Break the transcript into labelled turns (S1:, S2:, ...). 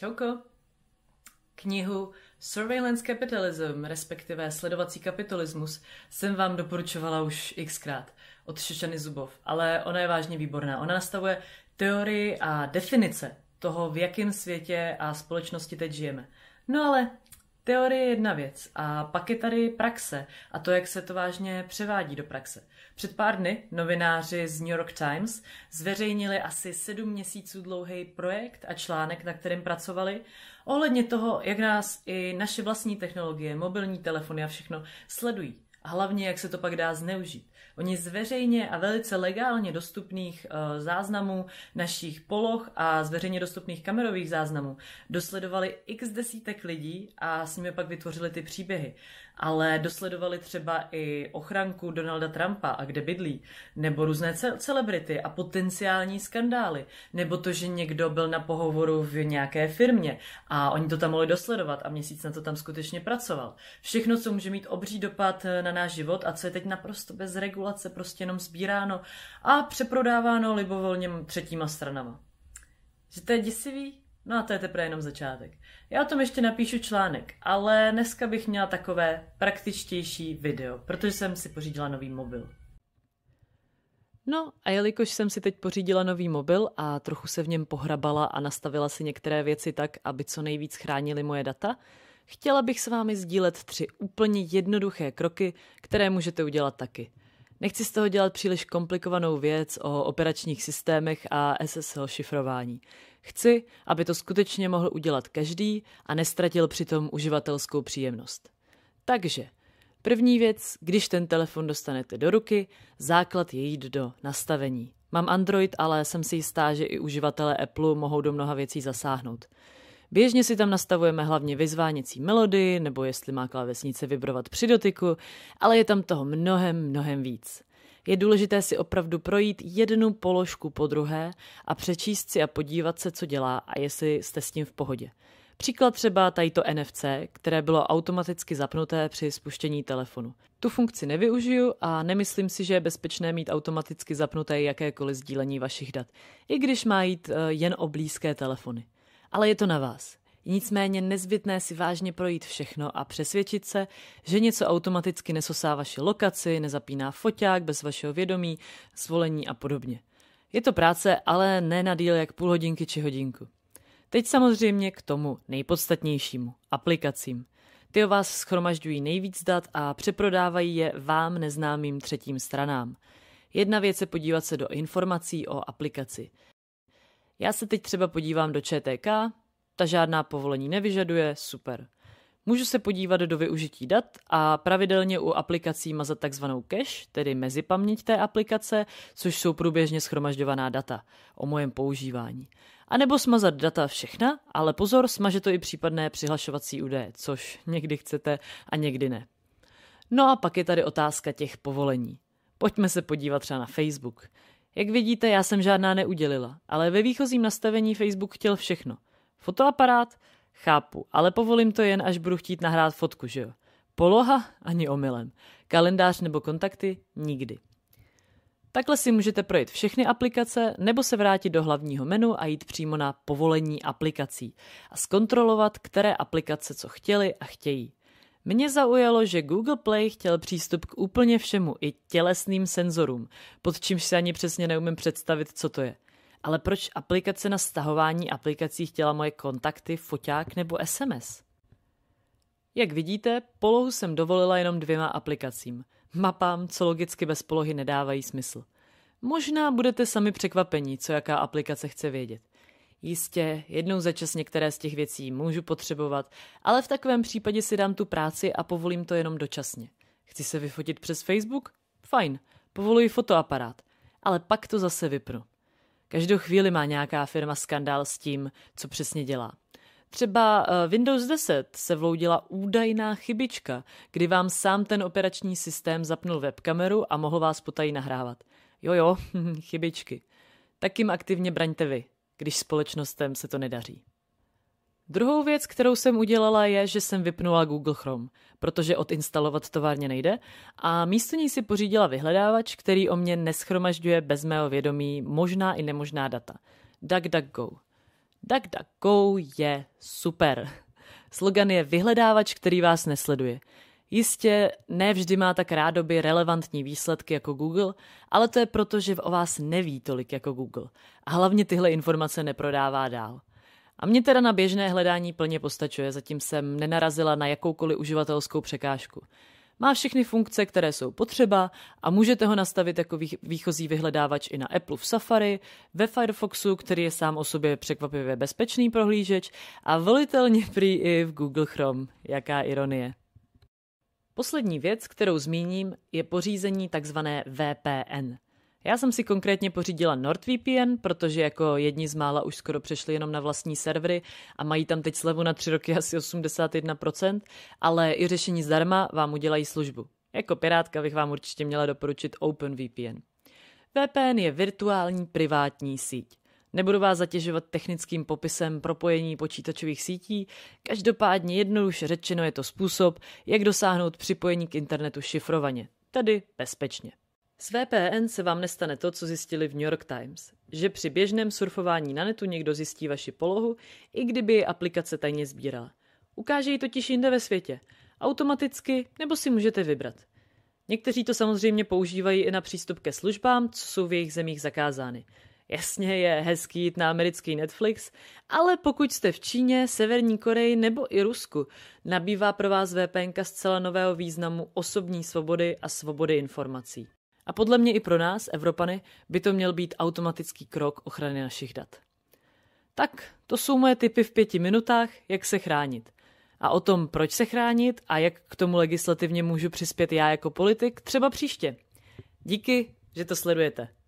S1: Čauko! Knihu Surveillance Capitalism, respektive Sledovací kapitalismus, jsem vám doporučovala už xkrát od Šešany Zubov, ale ona je vážně výborná. Ona nastavuje teorii a definice toho, v jakém světě a společnosti teď žijeme. No ale Teorie je jedna věc a pak je tady praxe a to, jak se to vážně převádí do praxe. Před pár dny novináři z New York Times zveřejnili asi sedm měsíců dlouhý projekt a článek, na kterém pracovali, ohledně toho, jak nás i naše vlastní technologie, mobilní telefony a všechno sledují. A hlavně, jak se to pak dá zneužít. Oni z veřejně a velice legálně dostupných eh, záznamů našich poloh a z veřejně dostupných kamerových záznamů dosledovali x desítek lidí a s nimi pak vytvořili ty příběhy. Ale dosledovali třeba i ochranku Donalda Trumpa a kde bydlí, nebo různé ce- celebrity a potenciální skandály, nebo to, že někdo byl na pohovoru v nějaké firmě a oni to tam mohli dosledovat a měsíc na to tam skutečně pracoval. Všechno, co může mít obří dopad eh, na náš život a co je teď naprosto bez regulace prostě jenom sbíráno a přeprodáváno libovolně třetíma stranama. Že to je děsivý? No a to je teprve jenom začátek. Já o tom ještě napíšu článek, ale dneska bych měla takové praktičtější video, protože jsem si pořídila nový mobil. No a jelikož jsem si teď pořídila nový mobil a trochu se v něm pohrabala a nastavila si některé věci tak, aby co nejvíc chránili moje data, chtěla bych s vámi sdílet tři úplně jednoduché kroky, které můžete udělat taky – Nechci z toho dělat příliš komplikovanou věc o operačních systémech a SSL šifrování. Chci, aby to skutečně mohl udělat každý a nestratil přitom uživatelskou příjemnost. Takže, první věc, když ten telefon dostanete do ruky, základ je jít do nastavení. Mám Android, ale jsem si jistá, že i uživatelé Apple mohou do mnoha věcí zasáhnout. Běžně si tam nastavujeme hlavně vyzváněcí melodii, nebo jestli má klávesnice vibrovat při dotyku, ale je tam toho mnohem, mnohem víc. Je důležité si opravdu projít jednu položku po druhé a přečíst si a podívat se, co dělá a jestli jste s tím v pohodě. Příklad třeba tajto NFC, které bylo automaticky zapnuté při spuštění telefonu. Tu funkci nevyužiju a nemyslím si, že je bezpečné mít automaticky zapnuté jakékoliv sdílení vašich dat, i když má jít eh, jen o blízké telefony. Ale je to na vás. Nicméně nezbytné si vážně projít všechno a přesvědčit se, že něco automaticky nesosá vaši lokaci, nezapíná foťák bez vašeho vědomí, svolení a podobně. Je to práce, ale ne na díl jak půl hodinky či hodinku. Teď samozřejmě k tomu nejpodstatnějšímu – aplikacím. Ty o vás schromažďují nejvíc dat a přeprodávají je vám neznámým třetím stranám. Jedna věc je podívat se do informací o aplikaci – já se teď třeba podívám do ČTK, ta žádná povolení nevyžaduje, super. Můžu se podívat do využití dat a pravidelně u aplikací mazat takzvanou cache, tedy mezipaměť té aplikace, což jsou průběžně schromažďovaná data o mojem používání. A nebo smazat data všechna, ale pozor, smaže to i případné přihlašovací údaje, což někdy chcete a někdy ne. No a pak je tady otázka těch povolení. Pojďme se podívat třeba na Facebook. Jak vidíte, já jsem žádná neudělila, ale ve výchozím nastavení Facebook chtěl všechno. Fotoaparát? Chápu, ale povolím to jen, až budu chtít nahrát fotku, že jo? Poloha? Ani omylem. Kalendář nebo kontakty? Nikdy. Takhle si můžete projít všechny aplikace nebo se vrátit do hlavního menu a jít přímo na povolení aplikací a zkontrolovat, které aplikace co chtěli a chtějí. Mě zaujalo, že Google Play chtěl přístup k úplně všemu, i tělesným senzorům, pod čímž si ani přesně neumím představit, co to je. Ale proč aplikace na stahování aplikací chtěla moje kontakty, foťák nebo SMS? Jak vidíte, polohu jsem dovolila jenom dvěma aplikacím. Mapám, co logicky bez polohy nedávají smysl. Možná budete sami překvapení, co jaká aplikace chce vědět. Jistě, jednou za čas některé z těch věcí můžu potřebovat, ale v takovém případě si dám tu práci a povolím to jenom dočasně. Chci se vyfotit přes Facebook? Fajn, povoluji fotoaparát, ale pak to zase vypnu. Každou chvíli má nějaká firma skandál s tím, co přesně dělá. Třeba eh, Windows 10 se vloudila údajná chybička, kdy vám sám ten operační systém zapnul webkameru a mohl vás potají nahrávat. Jo jo, chybičky. Tak jim aktivně braňte vy když společnostem se to nedaří. Druhou věc, kterou jsem udělala, je, že jsem vypnula Google Chrome, protože odinstalovat továrně nejde a místo ní si pořídila vyhledávač, který o mě neschromažďuje bez mého vědomí možná i nemožná data. DuckDuckGo. DuckDuckGo je super. Slogan je vyhledávač, který vás nesleduje. Jistě ne vždy má tak rádoby relevantní výsledky jako Google, ale to je proto, že o vás neví tolik jako Google a hlavně tyhle informace neprodává dál. A mě teda na běžné hledání plně postačuje, zatím jsem nenarazila na jakoukoliv uživatelskou překážku. Má všechny funkce, které jsou potřeba a můžete ho nastavit jako výchozí vyhledávač i na Apple v Safari, ve Firefoxu, který je sám o sobě překvapivě bezpečný prohlížeč a volitelně prý i v Google Chrome. Jaká ironie. Poslední věc, kterou zmíním, je pořízení tzv. VPN. Já jsem si konkrétně pořídila NordVPN, protože jako jedni z mála už skoro přešli jenom na vlastní servery a mají tam teď slevu na tři roky asi 81%, ale i řešení zdarma vám udělají službu. Jako pirátka bych vám určitě měla doporučit OpenVPN. VPN je virtuální privátní síť. Nebudu vás zatěžovat technickým popisem propojení počítačových sítí, každopádně jednoduše řečeno je to způsob, jak dosáhnout připojení k internetu šifrovaně, tedy bezpečně. S VPN se vám nestane to, co zjistili v New York Times, že při běžném surfování na netu někdo zjistí vaši polohu, i kdyby je aplikace tajně sbírala. Ukáže ji totiž jinde ve světě, automaticky nebo si můžete vybrat. Někteří to samozřejmě používají i na přístup ke službám, co jsou v jejich zemích zakázány. Jasně je hezký jít na americký Netflix, ale pokud jste v Číně, Severní Koreji nebo i Rusku, nabývá pro vás VPN zcela nového významu osobní svobody a svobody informací. A podle mě i pro nás, Evropany, by to měl být automatický krok ochrany našich dat. Tak, to jsou moje tipy v pěti minutách, jak se chránit. A o tom, proč se chránit a jak k tomu legislativně můžu přispět já jako politik, třeba příště. Díky, že to sledujete.